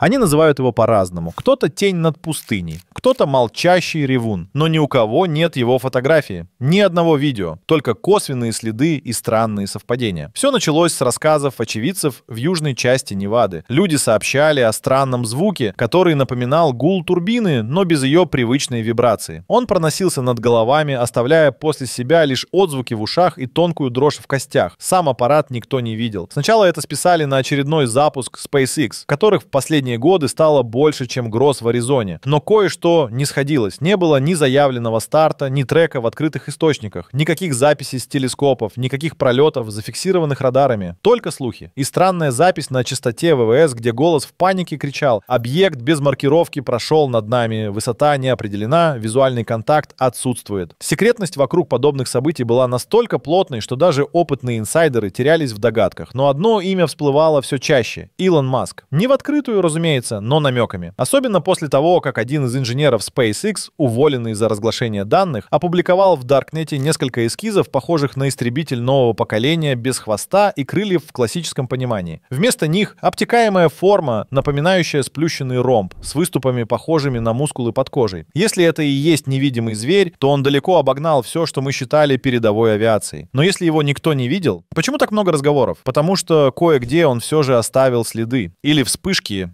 Они называют его по-разному. Кто-то тень над пустыней, кто-то молчащий ревун, но ни у кого нет его фотографии, ни одного видео, только косвенные следы и странные совпадения. Все началось с рассказов очевидцев в южной части Невады. Люди сообщали о странном звуке, который напоминал гул турбины, но без ее привычной вибрации. Он проносился над головами, оставляя после себя лишь отзвуки в ушах и тонкую дрожь в костях. Сам аппарат никто не видел. Сначала это списали на очередной запуск SpaceX, которых в последний последние годы стало больше, чем гроз в Аризоне. Но кое-что не сходилось. Не было ни заявленного старта, ни трека в открытых источниках, никаких записей с телескопов, никаких пролетов, зафиксированных радарами. Только слухи. И странная запись на частоте ВВС, где голос в панике кричал «Объект без маркировки прошел над нами, высота не определена, визуальный контакт отсутствует». Секретность вокруг подобных событий была настолько плотной, что даже опытные инсайдеры терялись в догадках. Но одно имя всплывало все чаще – Илон Маск. Не в открытую, разумеется, разумеется, но намеками. Особенно после того, как один из инженеров SpaceX, уволенный за разглашение данных, опубликовал в Даркнете несколько эскизов, похожих на истребитель нового поколения без хвоста и крыльев в классическом понимании. Вместо них обтекаемая форма, напоминающая сплющенный ромб, с выступами, похожими на мускулы под кожей. Если это и есть невидимый зверь, то он далеко обогнал все, что мы считали передовой авиацией. Но если его никто не видел, почему так много разговоров? Потому что кое-где он все же оставил следы. Или вспышки,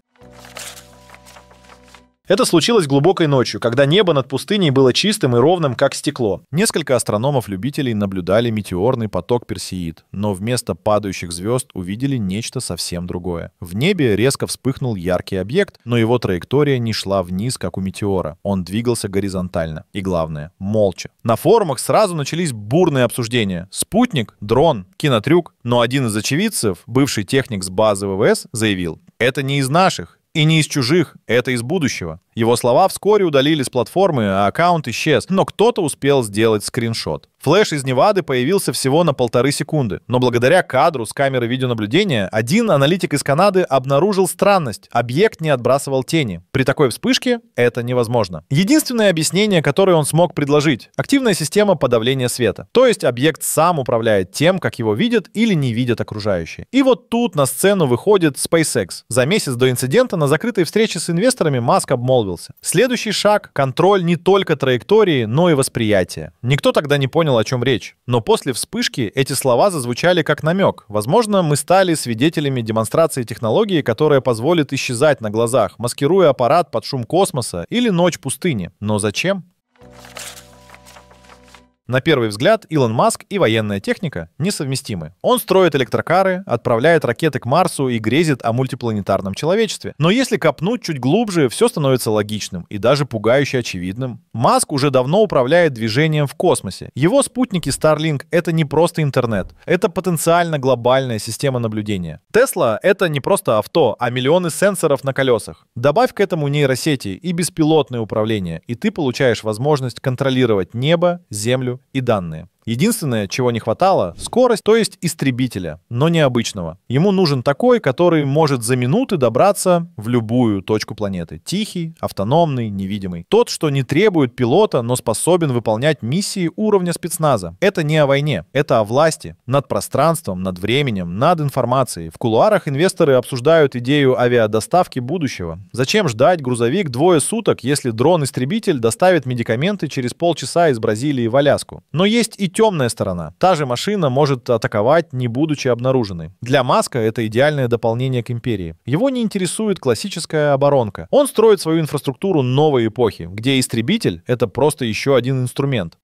это случилось глубокой ночью, когда небо над пустыней было чистым и ровным, как стекло. Несколько астрономов-любителей наблюдали метеорный поток Персеид, но вместо падающих звезд увидели нечто совсем другое. В небе резко вспыхнул яркий объект, но его траектория не шла вниз, как у метеора. Он двигался горизонтально. И главное, молча. На форумах сразу начались бурные обсуждения. Спутник, дрон, кинотрюк. Но один из очевидцев, бывший техник с базы ВВС, заявил, это не из наших, и не из чужих, это из будущего. Его слова вскоре удалили с платформы, а аккаунт исчез, но кто-то успел сделать скриншот. Флэш из Невады появился всего на полторы секунды, но благодаря кадру с камеры видеонаблюдения один аналитик из Канады обнаружил странность. Объект не отбрасывал тени. При такой вспышке это невозможно. Единственное объяснение, которое он смог предложить — активная система подавления света. То есть объект сам управляет тем, как его видят или не видят окружающие. И вот тут на сцену выходит SpaceX. За месяц до инцидента на закрытой встрече с инвесторами Маск обмолвился обмолвился. Следующий шаг — контроль не только траектории, но и восприятия. Никто тогда не понял, о чем речь. Но после вспышки эти слова зазвучали как намек. Возможно, мы стали свидетелями демонстрации технологии, которая позволит исчезать на глазах, маскируя аппарат под шум космоса или ночь пустыни. Но зачем? На первый взгляд, Илон Маск и военная техника несовместимы. Он строит электрокары, отправляет ракеты к Марсу и грезит о мультипланетарном человечестве. Но если копнуть чуть глубже, все становится логичным и даже пугающе очевидным. Маск уже давно управляет движением в космосе. Его спутники Starlink — это не просто интернет, это потенциально глобальная система наблюдения. Тесла — это не просто авто, а миллионы сенсоров на колесах. Добавь к этому нейросети и беспилотное управление, и ты получаешь возможность контролировать небо, землю и данные. Единственное, чего не хватало, скорость, то есть истребителя, но необычного. Ему нужен такой, который может за минуты добраться в любую точку планеты. Тихий, автономный, невидимый. Тот, что не требует пилота, но способен выполнять миссии уровня спецназа. Это не о войне, это о власти, над пространством, над временем, над информацией. В кулуарах инвесторы обсуждают идею авиадоставки будущего. Зачем ждать грузовик двое суток, если дрон-истребитель доставит медикаменты через полчаса из Бразилии в Аляску? Но есть и темная сторона. Та же машина может атаковать, не будучи обнаруженной. Для Маска это идеальное дополнение к империи. Его не интересует классическая оборонка. Он строит свою инфраструктуру новой эпохи, где истребитель — это просто еще один инструмент.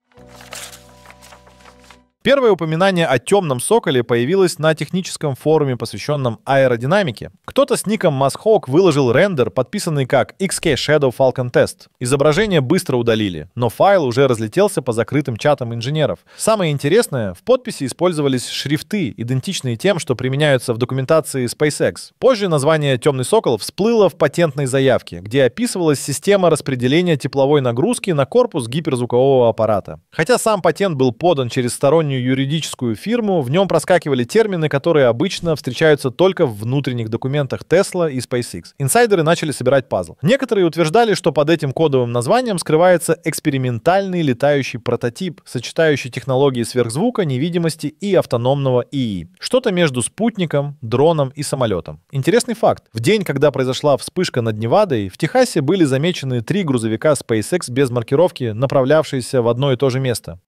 Первое упоминание о темном соколе появилось на техническом форуме, посвященном аэродинамике. Кто-то с ником MassHawk выложил рендер, подписанный как XK Shadow Falcon Test. Изображение быстро удалили, но файл уже разлетелся по закрытым чатам инженеров. Самое интересное, в подписи использовались шрифты, идентичные тем, что применяются в документации SpaceX. Позже название «Темный сокол» всплыло в патентной заявке, где описывалась система распределения тепловой нагрузки на корпус гиперзвукового аппарата. Хотя сам патент был подан через стороннюю стороннюю юридическую фирму, в нем проскакивали термины, которые обычно встречаются только в внутренних документах Tesla и SpaceX. Инсайдеры начали собирать пазл. Некоторые утверждали, что под этим кодовым названием скрывается экспериментальный летающий прототип, сочетающий технологии сверхзвука, невидимости и автономного ИИ. Что-то между спутником, дроном и самолетом. Интересный факт. В день, когда произошла вспышка над Невадой, в Техасе были замечены три грузовика SpaceX без маркировки, направлявшиеся в одно и то же место.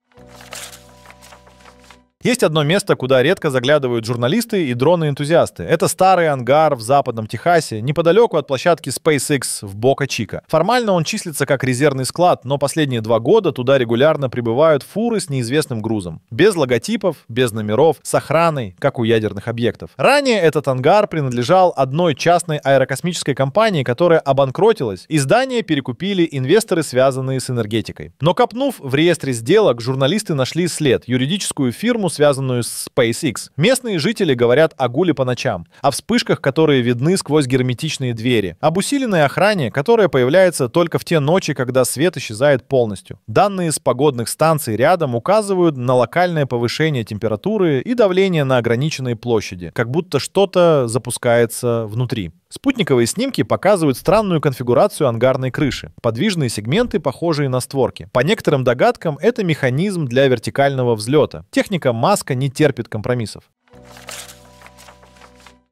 Есть одно место, куда редко заглядывают журналисты и дроны-энтузиасты. Это старый ангар в западном Техасе, неподалеку от площадки SpaceX в Бока-Чика. Формально он числится как резервный склад, но последние два года туда регулярно прибывают фуры с неизвестным грузом. Без логотипов, без номеров, с охраной, как у ядерных объектов. Ранее этот ангар принадлежал одной частной аэрокосмической компании, которая обанкротилась, и здание перекупили инвесторы, связанные с энергетикой. Но копнув в реестре сделок, журналисты нашли след – юридическую фирму связанную с SpaceX. Местные жители говорят о гуле по ночам, о вспышках, которые видны сквозь герметичные двери, об усиленной охране, которая появляется только в те ночи, когда свет исчезает полностью. Данные с погодных станций рядом указывают на локальное повышение температуры и давления на ограниченной площади, как будто что-то запускается внутри. Спутниковые снимки показывают странную конфигурацию ангарной крыши, подвижные сегменты, похожие на створки. По некоторым догадкам, это механизм для вертикального взлета. Техника Маска не терпит компромиссов.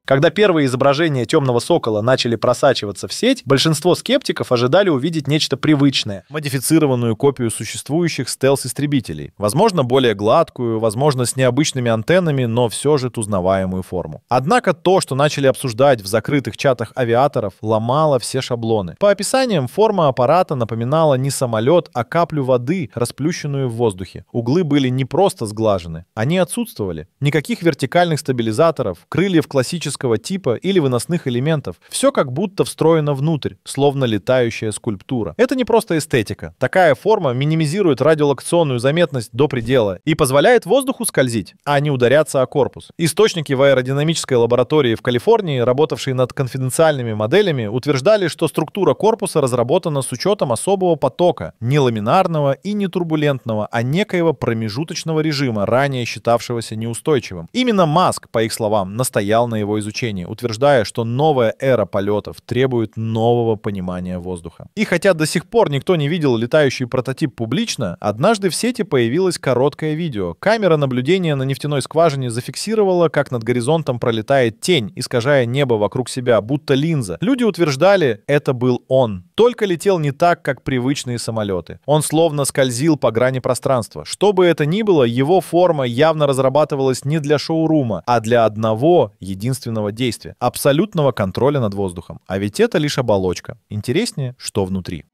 Когда первые изображения темного сокола начали просачиваться в сеть, большинство скептиков ожидали увидеть нечто привычное. Модифицированную копию существующих стелс-истребителей. Возможно, более гладкую, возможно, с необычными антеннами, но все же узнаваемую форму. Однако то, что начали обсуждать в закрытых чатах авиаторов, ломало все шаблоны. По описаниям, форма аппарата напоминала не самолет, а каплю воды, расплющенную в воздухе. Углы были не просто сглажены, они отсутствовали. Никаких вертикальных стабилизаторов, крыльев классических металлического типа или выносных элементов. Все как будто встроено внутрь, словно летающая скульптура. Это не просто эстетика. Такая форма минимизирует радиолокационную заметность до предела и позволяет воздуху скользить, а не ударяться о корпус. Источники в аэродинамической лаборатории в Калифорнии, работавшие над конфиденциальными моделями, утверждали, что структура корпуса разработана с учетом особого потока, не ламинарного и не турбулентного, а некоего промежуточного режима, ранее считавшегося неустойчивым. Именно Маск, по их словам, настоял на его изучения, утверждая, что новая эра полетов требует нового понимания воздуха. И хотя до сих пор никто не видел летающий прототип публично, однажды в сети появилось короткое видео. Камера наблюдения на нефтяной скважине зафиксировала, как над горизонтом пролетает тень, искажая небо вокруг себя, будто линза. Люди утверждали, это был он. Только летел не так, как привычные самолеты. Он словно скользил по грани пространства. Что бы это ни было, его форма явно разрабатывалась не для шоурума, а для одного единственного умственного действия, абсолютного контроля над воздухом. А ведь это лишь оболочка. Интереснее, что внутри.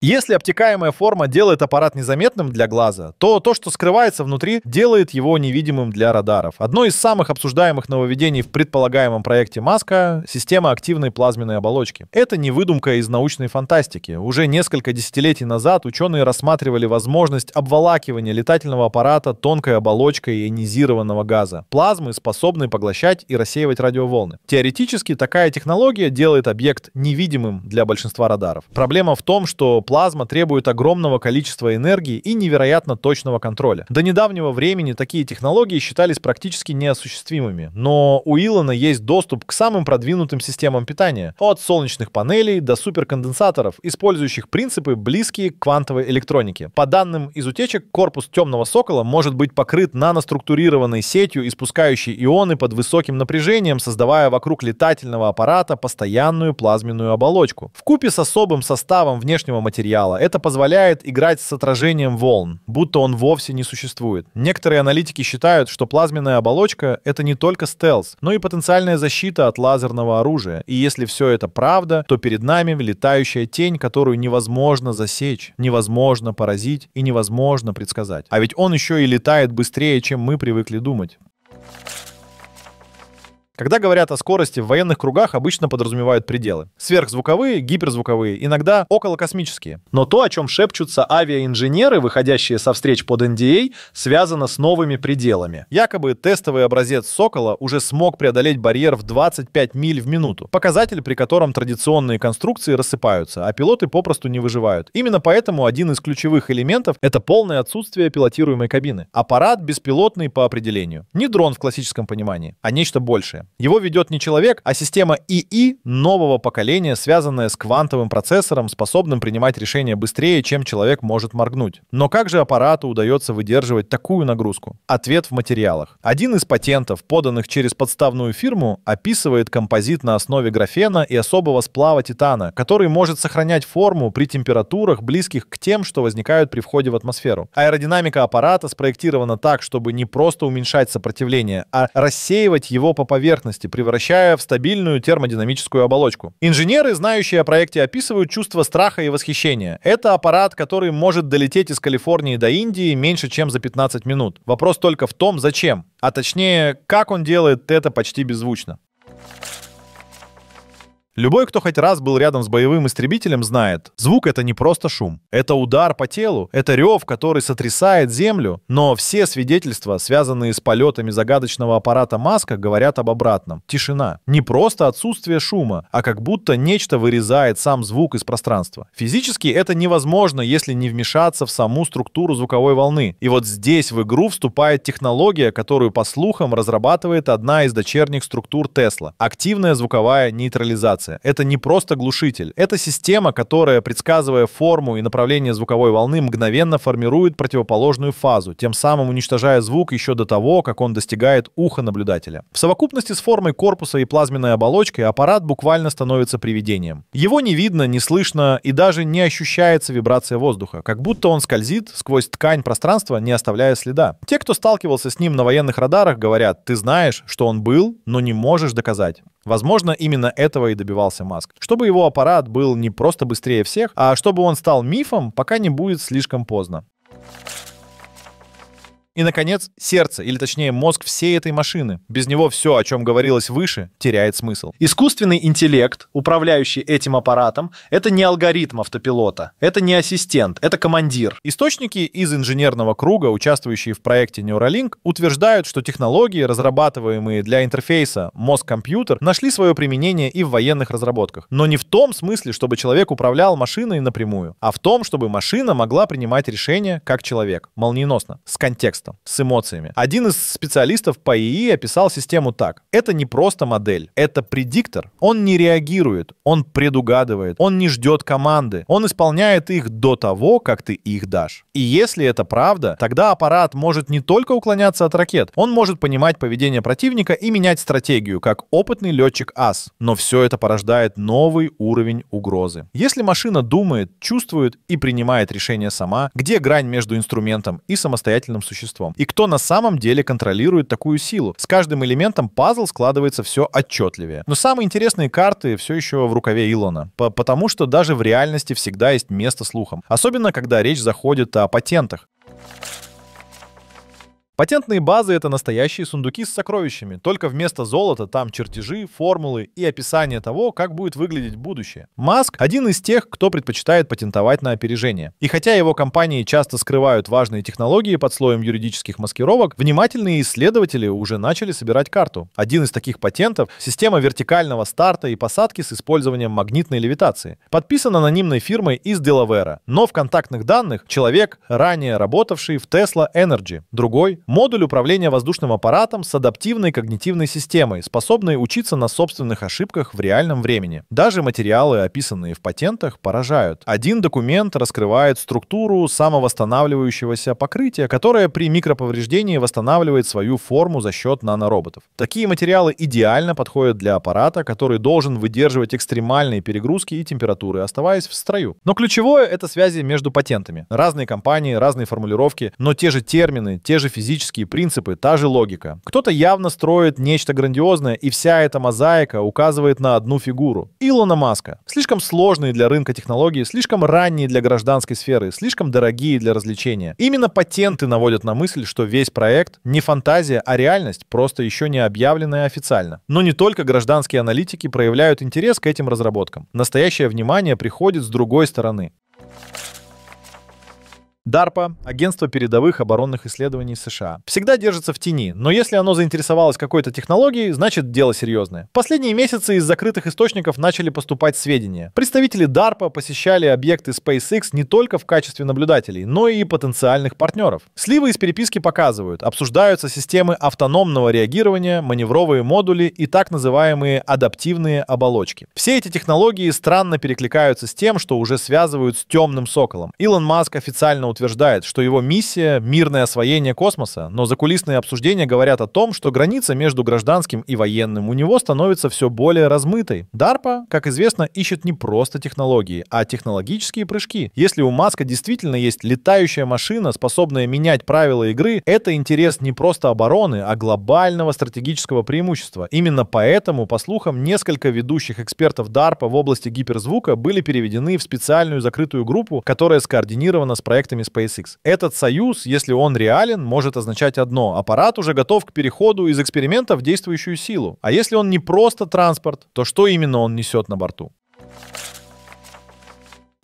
Если обтекаемая форма делает аппарат незаметным для глаза, то то, что скрывается внутри, делает его невидимым для радаров. Одно из самых обсуждаемых нововведений в предполагаемом проекте Маска — система активной плазменной оболочки. Это не выдумка из научной фантастики. Уже несколько десятилетий назад ученые рассматривали возможность обволакивания летательного аппарата тонкой оболочкой ионизированного газа. Плазмы способны поглощать и рассеивать радиоволны. Теоретически такая технология делает объект невидимым для большинства радаров. Проблема в том, что плазма требует огромного количества энергии и невероятно точного контроля. До недавнего времени такие технологии считались практически неосуществимыми, но у Илона есть доступ к самым продвинутым системам питания, от солнечных панелей до суперконденсаторов, использующих принципы, близкие к квантовой электронике. По данным из утечек, корпус темного сокола может быть покрыт наноструктурированной сетью, испускающей ионы под высоким напряжением, создавая вокруг летательного аппарата постоянную плазменную оболочку. В купе с особым составом внешнего материала материала. Это позволяет играть с отражением волн, будто он вовсе не существует. Некоторые аналитики считают, что плазменная оболочка — это не только стелс, но и потенциальная защита от лазерного оружия. И если все это правда, то перед нами летающая тень, которую невозможно засечь, невозможно поразить и невозможно предсказать. А ведь он еще и летает быстрее, чем мы привыкли думать. Когда говорят о скорости, в военных кругах обычно подразумевают пределы. Сверхзвуковые, гиперзвуковые, иногда околокосмические. Но то, о чем шепчутся авиаинженеры, выходящие со встреч под NDA, а, связано с новыми пределами. Якобы тестовый образец «Сокола» уже смог преодолеть барьер в 25 миль в минуту. Показатель, при котором традиционные конструкции рассыпаются, а пилоты попросту не выживают. Именно поэтому один из ключевых элементов — это полное отсутствие пилотируемой кабины. Аппарат беспилотный по определению. Не дрон в классическом понимании, а нечто большее. Его ведет не человек, а система ИИ нового поколения, связанная с квантовым процессором, способным принимать решения быстрее, чем человек может моргнуть. Но как же аппарату удается выдерживать такую нагрузку? Ответ в материалах. Один из патентов, поданных через подставную фирму, описывает композит на основе графена и особого сплава титана, который может сохранять форму при температурах, близких к тем, что возникают при входе в атмосферу. Аэродинамика аппарата спроектирована так, чтобы не просто уменьшать сопротивление, а рассеивать его по поверхности поверхности, превращая в стабильную термодинамическую оболочку. Инженеры, знающие о проекте, описывают чувство страха и восхищения. Это аппарат, который может долететь из Калифорнии до Индии меньше, чем за 15 минут. Вопрос только в том, зачем. А точнее, как он делает это почти беззвучно. Любой, кто хоть раз был рядом с боевым истребителем, знает, звук — это не просто шум. Это удар по телу, это рев, который сотрясает землю, но все свидетельства, связанные с полетами загадочного аппарата Маска, говорят об обратном. Тишина. Не просто отсутствие шума, а как будто нечто вырезает сам звук из пространства. Физически это невозможно, если не вмешаться в саму структуру звуковой волны. И вот здесь в игру вступает технология, которую, по слухам, разрабатывает одна из дочерних структур Тесла — активная звуковая нейтрализация имитация. Это не просто глушитель. Это система, которая, предсказывая форму и направление звуковой волны, мгновенно формирует противоположную фазу, тем самым уничтожая звук еще до того, как он достигает уха наблюдателя. В совокупности с формой корпуса и плазменной оболочкой аппарат буквально становится привидением. Его не видно, не слышно и даже не ощущается вибрация воздуха, как будто он скользит сквозь ткань пространства, не оставляя следа. Те, кто сталкивался с ним на военных радарах, говорят, ты знаешь, что он был, но не можешь доказать. Возможно, именно этого и добивался Маск. Чтобы его аппарат был не просто быстрее всех, а чтобы он стал мифом, пока не будет слишком поздно. И, наконец, сердце, или точнее мозг всей этой машины. Без него все, о чем говорилось выше, теряет смысл. Искусственный интеллект, управляющий этим аппаратом, это не алгоритм автопилота, это не ассистент, это командир. Источники из инженерного круга, участвующие в проекте Neuralink, утверждают, что технологии, разрабатываемые для интерфейса мозг-компьютер, нашли свое применение и в военных разработках. Но не в том смысле, чтобы человек управлял машиной напрямую, а в том, чтобы машина могла принимать решения как человек, молниеносно, с контекстом контрастом, с эмоциями. Один из специалистов по ИИ описал систему так. Это не просто модель, это предиктор. Он не реагирует, он предугадывает, он не ждет команды, он исполняет их до того, как ты их дашь. И если это правда, тогда аппарат может не только уклоняться от ракет, он может понимать поведение противника и менять стратегию, как опытный летчик АС. Но все это порождает новый уровень угрозы. Если машина думает, чувствует и принимает решение сама, где грань между инструментом и самостоятельным существом? существом. И кто на самом деле контролирует такую силу? С каждым элементом пазл складывается все отчетливее. Но самые интересные карты все еще в рукаве Илона. потому что даже в реальности всегда есть место слухам. Особенно, когда речь заходит о патентах. Патентные базы — это настоящие сундуки с сокровищами, только вместо золота там чертежи, формулы и описание того, как будет выглядеть будущее. Маск — один из тех, кто предпочитает патентовать на опережение. И хотя его компании часто скрывают важные технологии под слоем юридических маскировок, внимательные исследователи уже начали собирать карту. Один из таких патентов — система вертикального старта и посадки с использованием магнитной левитации. Подписан анонимной фирмой из Делавера, но в контактных данных человек, ранее работавший в Tesla Energy, другой Модуль управления воздушным аппаратом с адаптивной когнитивной системой, способной учиться на собственных ошибках в реальном времени. Даже материалы, описанные в патентах, поражают. Один документ раскрывает структуру самовосстанавливающегося покрытия, которое при микроповреждении восстанавливает свою форму за счет нанороботов. Такие материалы идеально подходят для аппарата, который должен выдерживать экстремальные перегрузки и температуры, оставаясь в строю. Но ключевое — это связи между патентами. Разные компании, разные формулировки, но те же термины, те же физические физические принципы, та же логика. Кто-то явно строит нечто грандиозное, и вся эта мозаика указывает на одну фигуру — Илона Маска. Слишком сложные для рынка технологии, слишком ранние для гражданской сферы, слишком дорогие для развлечения. Именно патенты наводят на мысль, что весь проект не фантазия, а реальность, просто еще не объявленная официально. Но не только гражданские аналитики проявляют интерес к этим разработкам. Настоящее внимание приходит с другой стороны. DARPA, Агентство передовых оборонных исследований США, всегда держится в тени, но если оно заинтересовалось какой-то технологией, значит дело серьезное. Последние месяцы из закрытых источников начали поступать сведения. Представители DARPA посещали объекты SpaceX не только в качестве наблюдателей, но и потенциальных партнеров. Сливы из переписки показывают, обсуждаются системы автономного реагирования, маневровые модули и так называемые адаптивные оболочки. Все эти технологии странно перекликаются с тем, что уже связывают с темным соколом. Илон Маск официально утверждает, что его миссия — мирное освоение космоса, но закулисные обсуждения говорят о том, что граница между гражданским и военным у него становится все более размытой. DARPA, как известно, ищет не просто технологии, а технологические прыжки. Если у Маска действительно есть летающая машина, способная менять правила игры, это интерес не просто обороны, а глобального стратегического преимущества. Именно поэтому, по слухам, несколько ведущих экспертов DARPA в области гиперзвука были переведены в специальную закрытую группу, которая скоординирована с проектами SpaceX. Этот союз, если он реален, может означать одно. Аппарат уже готов к переходу из эксперимента в действующую силу. А если он не просто транспорт, то что именно он несет на борту?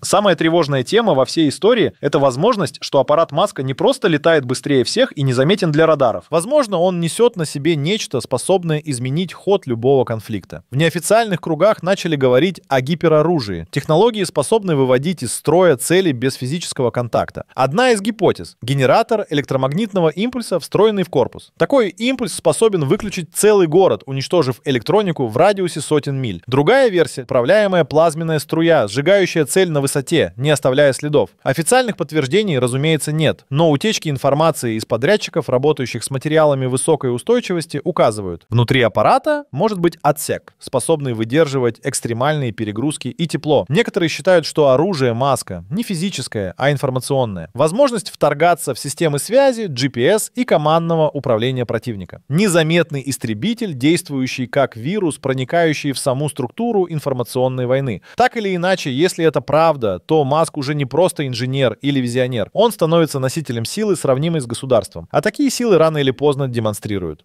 Самая тревожная тема во всей истории – это возможность, что аппарат Маска не просто летает быстрее всех и не заметен для радаров. Возможно, он несет на себе нечто, способное изменить ход любого конфликта. В неофициальных кругах начали говорить о гипероружии. Технологии способны выводить из строя цели без физического контакта. Одна из гипотез – генератор электромагнитного импульса, встроенный в корпус. Такой импульс способен выключить целый город, уничтожив электронику в радиусе сотен миль. Другая версия – управляемая плазменная струя, сжигающая цель на высоте высоте, не оставляя следов. Официальных подтверждений, разумеется, нет, но утечки информации из подрядчиков, работающих с материалами высокой устойчивости, указывают, внутри аппарата может быть отсек, способный выдерживать экстремальные перегрузки и тепло. Некоторые считают, что оружие маска не физическое, а информационное. Возможность вторгаться в системы связи, GPS и командного управления противника. Незаметный истребитель, действующий как вирус, проникающий в саму структуру информационной войны. Так или иначе, если это правда, года, то Маск уже не просто инженер или визионер. Он становится носителем силы, сравнимой с государством. А такие силы рано или поздно демонстрируют.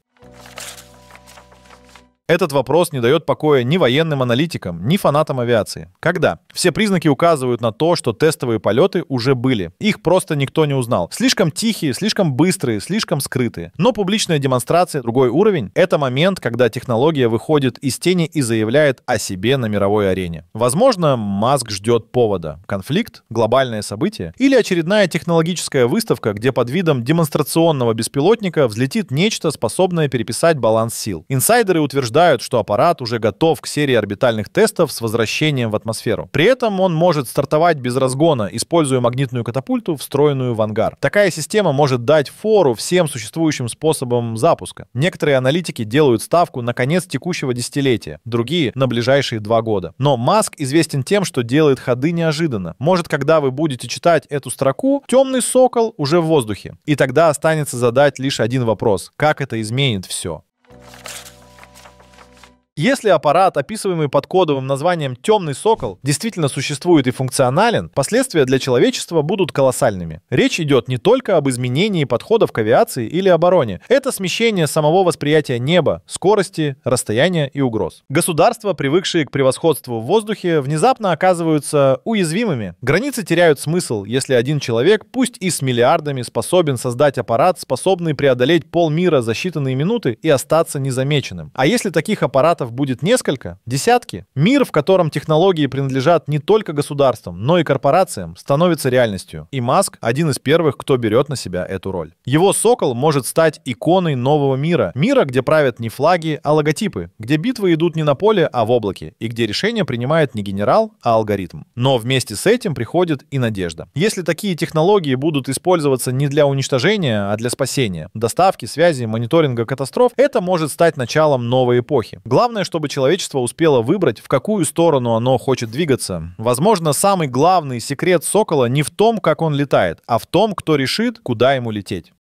Этот вопрос не дает покоя ни военным аналитикам, ни фанатам авиации. Когда? Все признаки указывают на то, что тестовые полеты уже были. Их просто никто не узнал. Слишком тихие, слишком быстрые, слишком скрытые. Но публичная демонстрация другой уровень — это момент, когда технология выходит из тени и заявляет о себе на мировой арене. Возможно, Маск ждет повода. Конфликт, глобальное событие или очередная технологическая выставка, где под видом демонстрационного беспилотника взлетит нечто, способное переписать баланс сил. Инсайдеры утверждают, утверждают, что аппарат уже готов к серии орбитальных тестов с возвращением в атмосферу. При этом он может стартовать без разгона, используя магнитную катапульту, встроенную в ангар. Такая система может дать фору всем существующим способам запуска. Некоторые аналитики делают ставку на конец текущего десятилетия, другие — на ближайшие два года. Но Маск известен тем, что делает ходы неожиданно. Может, когда вы будете читать эту строку, темный сокол уже в воздухе. И тогда останется задать лишь один вопрос — как это изменит все? Thank you если аппарат, описываемый под кодовым названием «темный сокол», действительно существует и функционален, последствия для человечества будут колоссальными. Речь идет не только об изменении подходов к авиации или обороне. Это смещение самого восприятия неба, скорости, расстояния и угроз. Государства, привыкшие к превосходству в воздухе, внезапно оказываются уязвимыми. Границы теряют смысл, если один человек, пусть и с миллиардами, способен создать аппарат, способный преодолеть полмира за считанные минуты и остаться незамеченным. А если таких аппаратов сценариев будет несколько, десятки. Мир, в котором технологии принадлежат не только государствам, но и корпорациям, становится реальностью. И Маск один из первых, кто берет на себя эту роль. Его «Сокол» может стать иконой нового мира. Мира, где правят не флаги, а логотипы. Где битвы идут не на поле, а в облаке. И где решение принимает не генерал, а алгоритм. Но вместе с этим приходит и надежда. Если такие технологии будут использоваться не для уничтожения, а для спасения, доставки, связи, мониторинга катастроф, это может стать началом новой эпохи. Главное Главное, чтобы человечество успело выбрать, в какую сторону оно хочет двигаться. Возможно, самый главный секрет сокола не в том, как он летает, а в том, кто решит, куда ему лететь.